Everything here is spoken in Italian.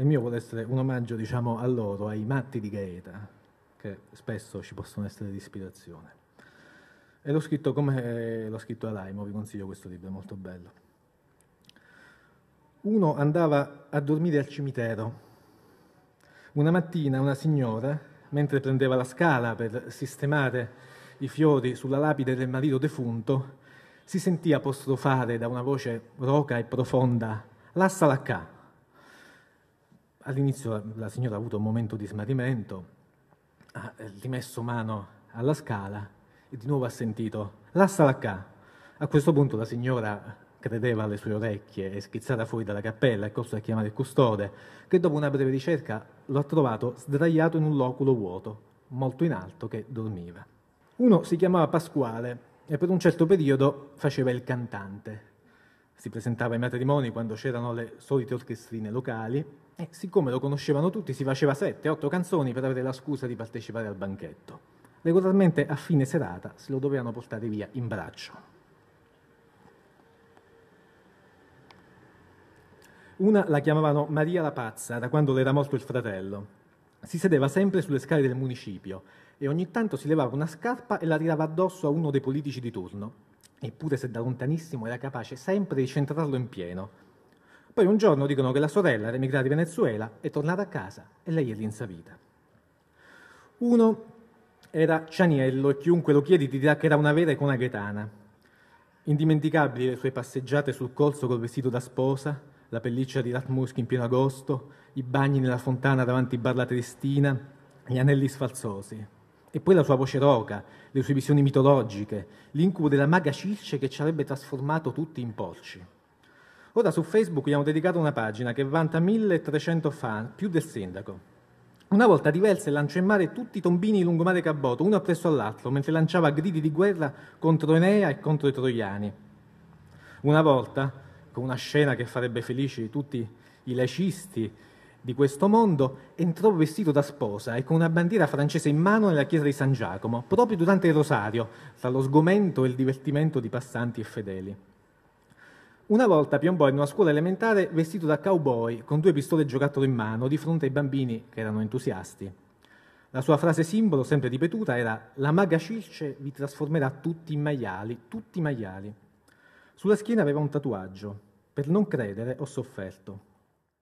il mio vuole essere un omaggio diciamo, a loro, ai matti di Gaeta, che spesso ci possono essere di ispirazione. E l'ho scritto come eh, l'ho scritto a Alaimo, vi consiglio questo libro, è molto bello. Uno andava a dormire al cimitero. Una mattina una signora, mentre prendeva la scala per sistemare i fiori sulla lapide del marito defunto, si sentì apostrofare da una voce roca e profonda, la salaccà all'inizio la signora ha avuto un momento di smarrimento, ha eh, rimesso mano alla scala e di nuovo ha sentito la salacà. A questo punto la signora credeva alle sue orecchie e schizzata fuori dalla cappella è corso a chiamare il custode, che dopo una breve ricerca lo ha trovato sdraiato in un loculo vuoto, molto in alto, che dormiva. Uno si chiamava Pasquale e per un certo periodo faceva il cantante, si presentava ai matrimoni quando c'erano le solite orchestrine locali e siccome lo conoscevano tutti si faceva sette, otto canzoni per avere la scusa di partecipare al banchetto. Regolarmente a fine serata se lo dovevano portare via in braccio. Una la chiamavano Maria la Pazza da quando le era morto il fratello. Si sedeva sempre sulle scale del municipio e ogni tanto si levava una scarpa e la tirava addosso a uno dei politici di turno, eppure se da lontanissimo era capace sempre di centrarlo in pieno. Poi un giorno dicono che la sorella era emigrata in Venezuela, è tornata a casa e lei è rinsavita. Uno era Cianiello e chiunque lo chiedi ti dirà che era una vera icona gaetana. Indimenticabili le sue passeggiate sul corso col vestito da sposa, la pelliccia di Ratmuschi in pieno agosto, i bagni nella fontana davanti Barla Tristina, gli anelli sfalzosi e poi la sua voce roca, le sue visioni mitologiche, l'incubo della maga Circe che ci avrebbe trasformato tutti in porci. Ora su Facebook gli hanno dedicato una pagina che vanta 1300 fan, più del sindaco. Una volta diverse lanciò in mare tutti i tombini lungo mare Caboto, uno appresso all'altro, mentre lanciava gridi di guerra contro Enea e contro i troiani. Una volta, con una scena che farebbe felici tutti i laicisti di questo mondo, entrò vestito da sposa e con una bandiera francese in mano nella chiesa di San Giacomo, proprio durante il rosario, tra lo sgomento e il divertimento di passanti e fedeli. Una volta piombò in una scuola elementare vestito da cowboy, con due pistole giocattolo in mano, di fronte ai bambini che erano entusiasti. La sua frase simbolo, sempre ripetuta, era «La maga Circe vi trasformerà tutti in maiali, tutti maiali». Sulla schiena aveva un tatuaggio. Per non credere ho sofferto.